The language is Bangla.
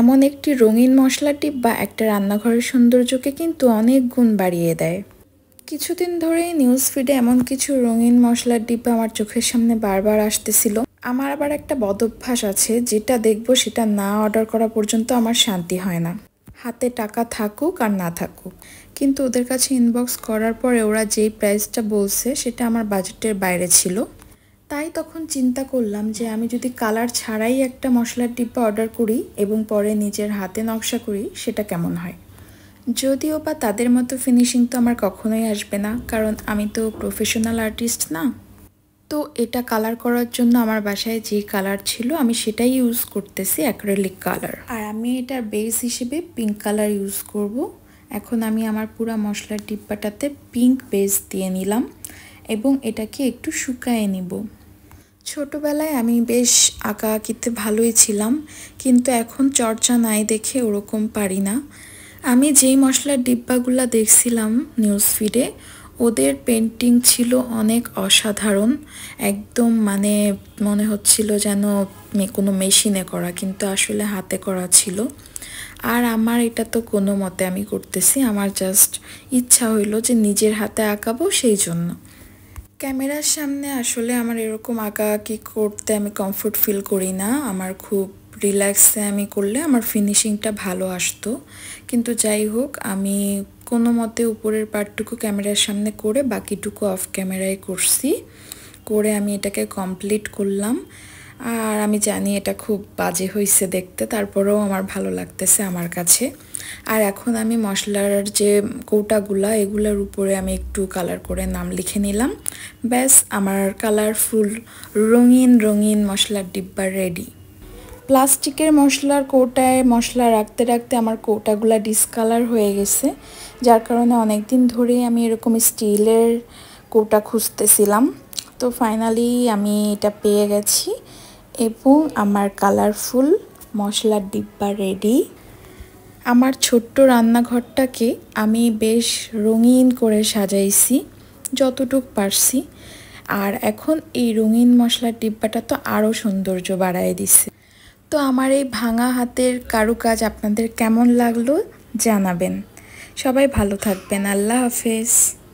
এমন একটি রঙিন মশলা টিপ বা একটা রান্নাঘরের সৌন্দর্যকে কিন্তু অনেক গুণ বাড়িয়ে দেয় কিছুদিন ধরেই নিউজ ফিডে এমন কিছু রঙিন মশলার ডিব্বা আমার চোখের সামনে বারবার আসতেছিল আমার আবার একটা বদভ্যাস আছে যেটা দেখবো সেটা না অর্ডার করা পর্যন্ত আমার শান্তি হয় না হাতে টাকা থাকুক আর না থাকুক কিন্তু ওদের কাছে ইনবক্স করার পরে ওরা যেই প্রাইসটা বলছে সেটা আমার বাজেটের বাইরে ছিল তাই তখন চিন্তা করলাম যে আমি যদি কালার ছাড়াই একটা মশলার ডিব্বা অর্ডার করি এবং পরে নিজের হাতে নকশা করি সেটা কেমন হয় যদিও বা তাদের মতো ফিনিশিং তো আমার কখনোই আসবে না কারণ আমি তো প্রফেশনাল আর্টিস্ট না তো এটা কালার করার জন্য আমার বাসায় যে কালার ছিল আমি সেটাই ইউজ করতেছি অ্যাক্রেলিক কালার আর আমি এটার বেস হিসেবে পিঙ্ক কালার ইউজ করব এখন আমি আমার পুরা মশলার ডিব্বাটাতে পিঙ্ক বেস দিয়ে নিলাম এবং এটাকে একটু শুকায় নেব ছোটবেলায় আমি বেশ আঁকা আঁকিতে ভালোই ছিলাম কিন্তু এখন চর্চা নাই দেখে ওরকম পারি না আমি যেই মশলার ডিব্বাগুলো দেখছিলাম নিউজ ফিডে ওদের পেন্টিং ছিল অনেক অসাধারণ একদম মানে মনে হচ্ছিল যেন কোনো মেশিনে করা কিন্তু আসলে হাতে করা ছিল আর আমার এটা তো কোনো মতে আমি করতেছি আমার জাস্ট ইচ্ছা হইলো যে নিজের হাতে আঁকাবো সেই জন্য ক্যামেরার সামনে আসলে আমার এরকম আঁকাআঁকি করতে আমি কমফোর্ট ফিল করি না আমার খুব রিল্যাক্সে আমি করলে আমার ফিনিশিংটা ভালো আসতো কিন্তু যাই হোক আমি কোনো মতে উপরের পার্টটুকু ক্যামেরার সামনে করে বাকিটুকু অফ ক্যামেরায় করছি করে আমি এটাকে কমপ্লিট করলাম আর আমি জানি এটা খুব বাজে হয়েছে দেখতে তারপরেও আমার ভালো লাগতেছে আমার কাছে আর এখন আমি মশলার যে কৌটাগুলা এগুলোর উপরে আমি একটু কালার করে নাম লিখে নিলাম ব্যাস আমার কালারফুল রঙিন রঙিন মশলার ডিব্বা রেডি প্লাস্টিকের মশলার কৌটায় মশলা রাখতে রাখতে আমার কৌটাগুলা ডিসকালার হয়ে গেছে যার কারণে অনেক দিন ধরেই আমি এরকম স্টিলের কৌটা খুঁজতেছিলাম তো ফাইনালি আমি এটা পেয়ে গেছি এবং আমার কালারফুল মশলার ডিব্বা রেডি আমার ছোট্ট রান্নাঘরটাকে আমি বেশ রঙিন করে সাজাইছি যতটুক পারছি আর এখন এই রঙিন মশলার ডিব্বাটা তো আরও সৌন্দর্য বাড়ায় দিছে তো আমার এই ভাঙা হাতের কারুকাজ আপনাদের কেমন লাগলো জানাবেন সবাই ভালো থাকবেন আল্লাহ হাফেজ